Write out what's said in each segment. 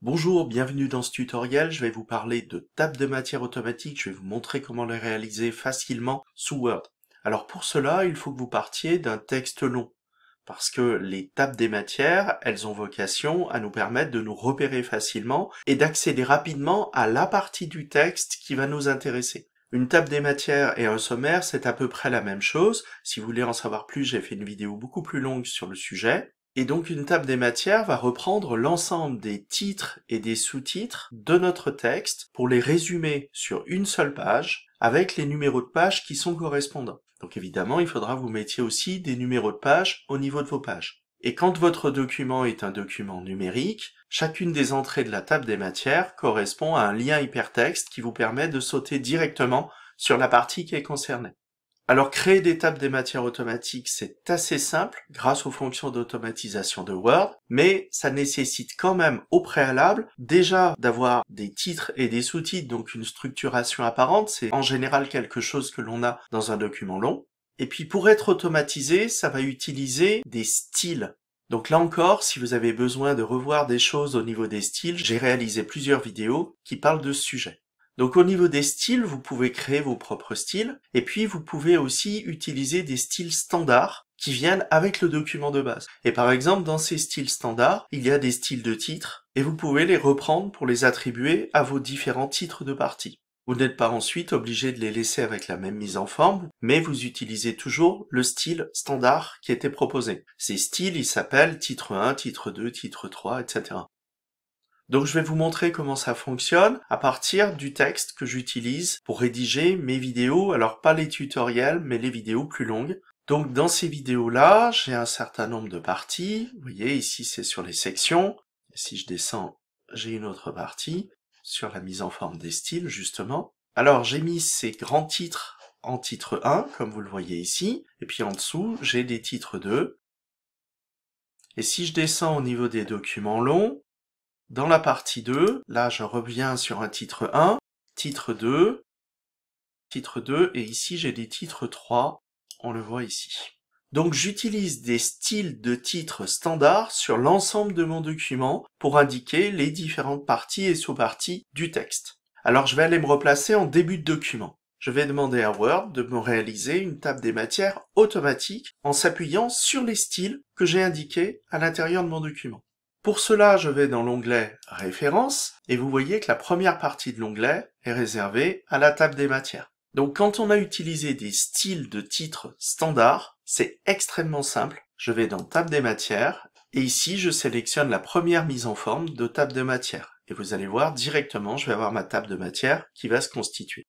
Bonjour, bienvenue dans ce tutoriel, je vais vous parler de tables de matière automatique, je vais vous montrer comment les réaliser facilement sous Word. Alors pour cela, il faut que vous partiez d'un texte long, parce que les tables des matières, elles ont vocation à nous permettre de nous repérer facilement et d'accéder rapidement à la partie du texte qui va nous intéresser. Une table des matières et un sommaire, c'est à peu près la même chose. Si vous voulez en savoir plus, j'ai fait une vidéo beaucoup plus longue sur le sujet. Et donc une table des matières va reprendre l'ensemble des titres et des sous-titres de notre texte pour les résumer sur une seule page avec les numéros de page qui sont correspondants. Donc évidemment, il faudra vous mettiez aussi des numéros de page au niveau de vos pages. Et quand votre document est un document numérique, chacune des entrées de la table des matières correspond à un lien hypertexte qui vous permet de sauter directement sur la partie qui est concernée. Alors créer des tables des matières automatiques, c'est assez simple grâce aux fonctions d'automatisation de Word, mais ça nécessite quand même au préalable déjà d'avoir des titres et des sous-titres, donc une structuration apparente, c'est en général quelque chose que l'on a dans un document long. Et puis pour être automatisé, ça va utiliser des styles. Donc là encore, si vous avez besoin de revoir des choses au niveau des styles, j'ai réalisé plusieurs vidéos qui parlent de ce sujet. Donc au niveau des styles, vous pouvez créer vos propres styles, et puis vous pouvez aussi utiliser des styles standards qui viennent avec le document de base. Et par exemple, dans ces styles standards, il y a des styles de titres, et vous pouvez les reprendre pour les attribuer à vos différents titres de partie. Vous n'êtes pas ensuite obligé de les laisser avec la même mise en forme, mais vous utilisez toujours le style standard qui était proposé. Ces styles, ils s'appellent titre 1, titre 2, titre 3, etc. Donc je vais vous montrer comment ça fonctionne à partir du texte que j'utilise pour rédiger mes vidéos, alors pas les tutoriels, mais les vidéos plus longues. Donc dans ces vidéos-là, j'ai un certain nombre de parties. Vous voyez, ici c'est sur les sections. Si je descends, j'ai une autre partie sur la mise en forme des styles, justement. Alors j'ai mis ces grands titres en titre 1, comme vous le voyez ici. Et puis en dessous, j'ai des titres 2. Et si je descends au niveau des documents longs, dans la partie 2, là je reviens sur un titre 1, titre 2, titre 2, et ici j'ai des titres 3, on le voit ici. Donc j'utilise des styles de titres standards sur l'ensemble de mon document pour indiquer les différentes parties et sous-parties du texte. Alors je vais aller me replacer en début de document. Je vais demander à Word de me réaliser une table des matières automatique en s'appuyant sur les styles que j'ai indiqués à l'intérieur de mon document. Pour cela, je vais dans l'onglet Références et vous voyez que la première partie de l'onglet est réservée à la table des matières. Donc quand on a utilisé des styles de titres standards, c'est extrêmement simple. Je vais dans table des matières et ici je sélectionne la première mise en forme de table de matières ». Et vous allez voir directement, je vais avoir ma table de matière qui va se constituer.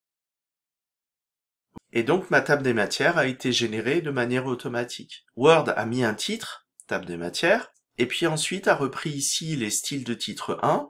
Et donc ma table des matières a été générée de manière automatique. Word a mis un titre, table des matières, et puis ensuite a repris ici les styles de titre 1,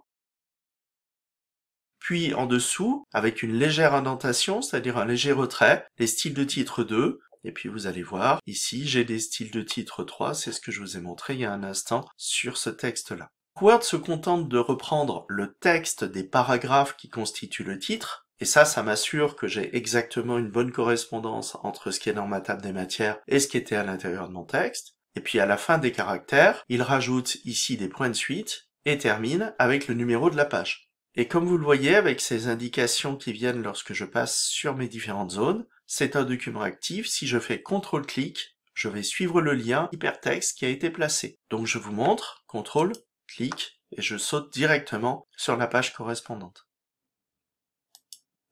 puis en dessous, avec une légère indentation, c'est-à-dire un léger retrait, les styles de titre 2, et puis vous allez voir, ici j'ai des styles de titre 3, c'est ce que je vous ai montré il y a un instant sur ce texte-là. Word se contente de reprendre le texte des paragraphes qui constituent le titre, et ça, ça m'assure que j'ai exactement une bonne correspondance entre ce qui est dans ma table des matières et ce qui était à l'intérieur de mon texte. Et puis à la fin des caractères, il rajoute ici des points de suite et termine avec le numéro de la page. Et comme vous le voyez avec ces indications qui viennent lorsque je passe sur mes différentes zones, c'est un document actif. Si je fais CTRL-clic, je vais suivre le lien hypertexte qui a été placé. Donc je vous montre, CTRL, clic, et je saute directement sur la page correspondante.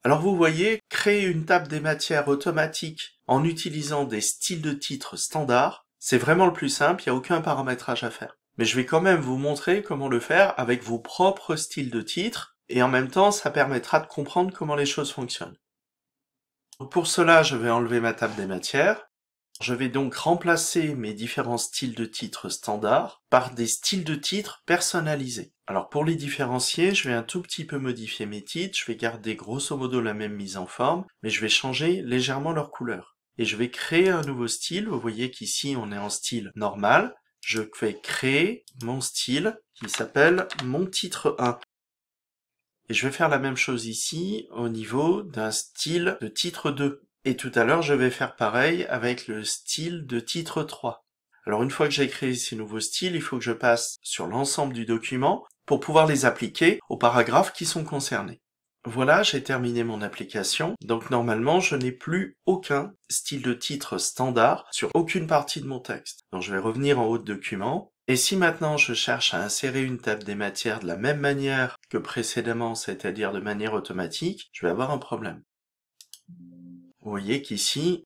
Alors vous voyez, créer une table des matières automatique en utilisant des styles de titres standards, c'est vraiment le plus simple, il n'y a aucun paramétrage à faire. Mais je vais quand même vous montrer comment le faire avec vos propres styles de titres, et en même temps, ça permettra de comprendre comment les choses fonctionnent. Pour cela, je vais enlever ma table des matières. Je vais donc remplacer mes différents styles de titres standards par des styles de titres personnalisés. Alors pour les différencier, je vais un tout petit peu modifier mes titres, je vais garder grosso modo la même mise en forme, mais je vais changer légèrement leur couleur et je vais créer un nouveau style. Vous voyez qu'ici, on est en style normal. Je vais créer mon style qui s'appelle mon titre 1. Et je vais faire la même chose ici au niveau d'un style de titre 2. Et tout à l'heure, je vais faire pareil avec le style de titre 3. Alors une fois que j'ai créé ces nouveaux styles, il faut que je passe sur l'ensemble du document pour pouvoir les appliquer aux paragraphes qui sont concernés. Voilà, j'ai terminé mon application. Donc normalement, je n'ai plus aucun style de titre standard sur aucune partie de mon texte. Donc je vais revenir en haut de document. Et si maintenant je cherche à insérer une table des matières de la même manière que précédemment, c'est-à-dire de manière automatique, je vais avoir un problème. Vous voyez qu'ici,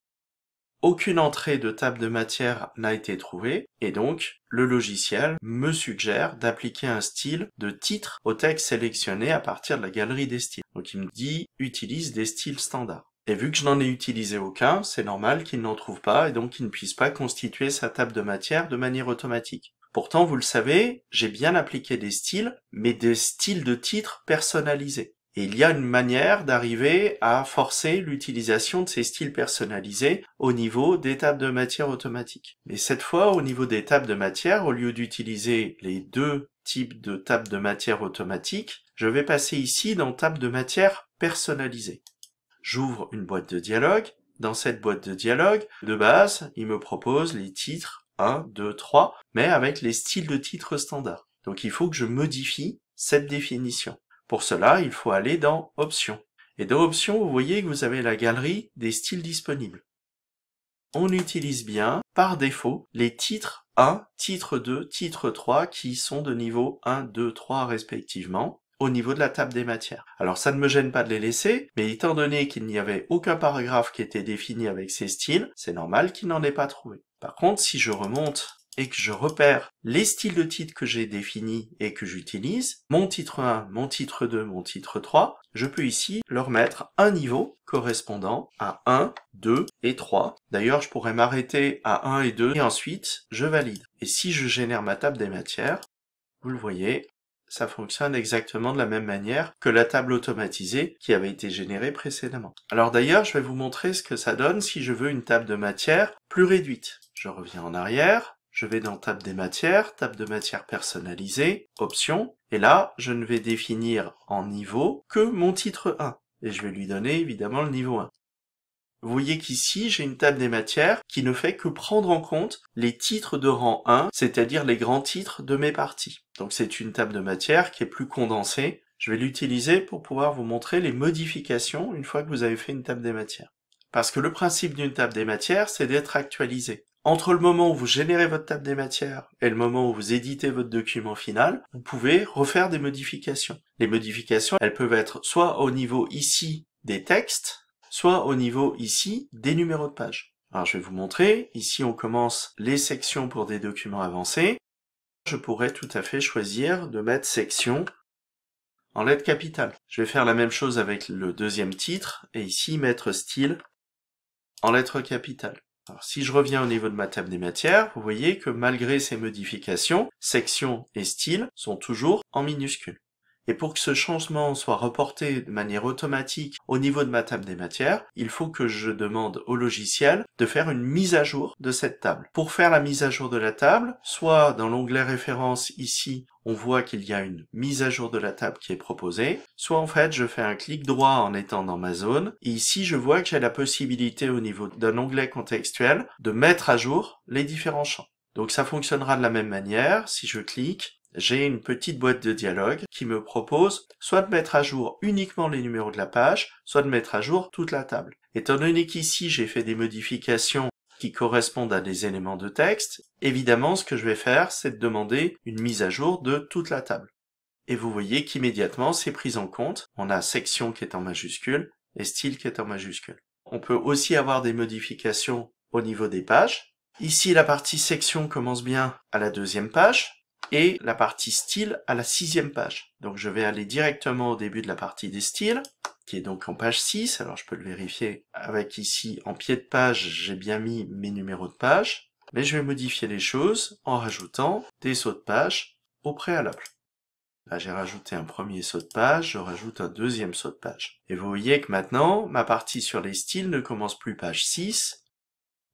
aucune entrée de table de matière n'a été trouvée et donc le logiciel me suggère d'appliquer un style de titre au texte sélectionné à partir de la galerie des styles. Donc il me dit utilise des styles standards. Et vu que je n'en ai utilisé aucun, c'est normal qu'il n'en trouve pas et donc qu'il ne puisse pas constituer sa table de matière de manière automatique. Pourtant, vous le savez, j'ai bien appliqué des styles, mais des styles de titres personnalisés. Et il y a une manière d'arriver à forcer l'utilisation de ces styles personnalisés au niveau des tables de matière automatiques. Mais cette fois, au niveau des tables de matière, au lieu d'utiliser les deux types de tables de matière automatiques, je vais passer ici dans table de matière personnalisée. J'ouvre une boîte de dialogue. Dans cette boîte de dialogue, de base, il me propose les titres 1, 2, 3, mais avec les styles de titres standards. Donc il faut que je modifie cette définition. Pour cela, il faut aller dans Options. Et dans Options, vous voyez que vous avez la galerie des styles disponibles. On utilise bien, par défaut, les titres 1, titre 2, titre 3 qui sont de niveau 1, 2, 3 respectivement au niveau de la table des matières. Alors ça ne me gêne pas de les laisser, mais étant donné qu'il n'y avait aucun paragraphe qui était défini avec ces styles, c'est normal qu'il n'en ait pas trouvé. Par contre, si je remonte et que je repère les styles de titre que j'ai définis et que j'utilise, mon titre 1, mon titre 2, mon titre 3, je peux ici leur mettre un niveau correspondant à 1, 2 et 3. D'ailleurs, je pourrais m'arrêter à 1 et 2 et ensuite je valide. Et si je génère ma table des matières, vous le voyez, ça fonctionne exactement de la même manière que la table automatisée qui avait été générée précédemment. Alors d'ailleurs, je vais vous montrer ce que ça donne si je veux une table de matière plus réduite. Je reviens en arrière, je vais dans table des matières, table de matières personnalisée, options, et là, je ne vais définir en niveau que mon titre 1, et je vais lui donner évidemment le niveau 1. Vous voyez qu'ici, j'ai une table des matières qui ne fait que prendre en compte les titres de rang 1, c'est-à-dire les grands titres de mes parties. Donc c'est une table de matières qui est plus condensée. Je vais l'utiliser pour pouvoir vous montrer les modifications une fois que vous avez fait une table des matières. Parce que le principe d'une table des matières, c'est d'être actualisé. Entre le moment où vous générez votre table des matières et le moment où vous éditez votre document final, vous pouvez refaire des modifications. Les modifications, elles peuvent être soit au niveau ici des textes, soit au niveau ici des numéros de page. Alors je vais vous montrer, ici on commence les sections pour des documents avancés. Je pourrais tout à fait choisir de mettre section en lettre capitale. Je vais faire la même chose avec le deuxième titre et ici mettre style en lettre capitale si je reviens au niveau de ma table des matières, vous voyez que malgré ces modifications, sections et style sont toujours en minuscules. Et pour que ce changement soit reporté de manière automatique au niveau de ma table des matières, il faut que je demande au logiciel de faire une mise à jour de cette table. Pour faire la mise à jour de la table, soit dans l'onglet référence ici, on voit qu'il y a une mise à jour de la table qui est proposée, soit en fait je fais un clic droit en étant dans ma zone, et ici je vois que j'ai la possibilité au niveau d'un onglet contextuel de mettre à jour les différents champs. Donc ça fonctionnera de la même manière, si je clique, j'ai une petite boîte de dialogue qui me propose soit de mettre à jour uniquement les numéros de la page, soit de mettre à jour toute la table. Étant donné qu'ici j'ai fait des modifications qui correspondent à des éléments de texte, évidemment ce que je vais faire c'est de demander une mise à jour de toute la table. Et vous voyez qu'immédiatement c'est pris en compte, on a section qui est en majuscule et style qui est en majuscule. On peut aussi avoir des modifications au niveau des pages. Ici la partie section commence bien à la deuxième page, et la partie style à la sixième page. Donc je vais aller directement au début de la partie des styles, qui est donc en page 6, alors je peux le vérifier avec ici en pied de page, j'ai bien mis mes numéros de page, mais je vais modifier les choses en rajoutant des sauts de page au préalable. Là, j'ai rajouté un premier saut de page, je rajoute un deuxième saut de page. Et vous voyez que maintenant, ma partie sur les styles ne commence plus page 6,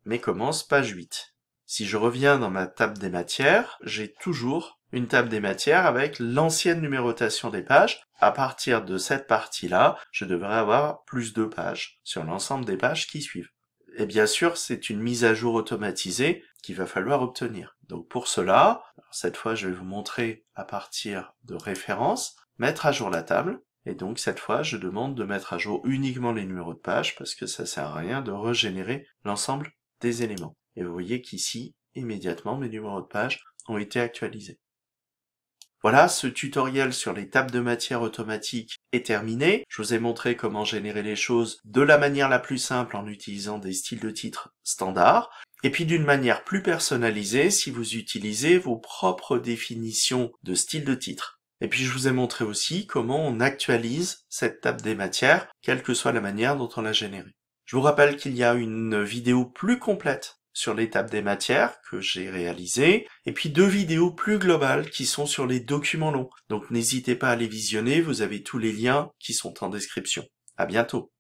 mais commence page 8. Si je reviens dans ma table des matières, j'ai toujours une table des matières avec l'ancienne numérotation des pages. À partir de cette partie-là, je devrais avoir plus de pages sur l'ensemble des pages qui suivent. Et bien sûr, c'est une mise à jour automatisée qu'il va falloir obtenir. Donc pour cela, cette fois je vais vous montrer à partir de références, mettre à jour la table. Et donc cette fois, je demande de mettre à jour uniquement les numéros de page parce que ça sert à rien de régénérer l'ensemble des éléments. Et vous voyez qu'ici, immédiatement, mes numéros de page ont été actualisés. Voilà, ce tutoriel sur les tables de matière automatique est terminé. Je vous ai montré comment générer les choses de la manière la plus simple en utilisant des styles de titres standards. Et puis d'une manière plus personnalisée si vous utilisez vos propres définitions de styles de titre. Et puis je vous ai montré aussi comment on actualise cette table des matières, quelle que soit la manière dont on l'a générée. Je vous rappelle qu'il y a une vidéo plus complète sur l'étape des matières que j'ai réalisée, et puis deux vidéos plus globales qui sont sur les documents longs. Donc n'hésitez pas à les visionner, vous avez tous les liens qui sont en description. À bientôt.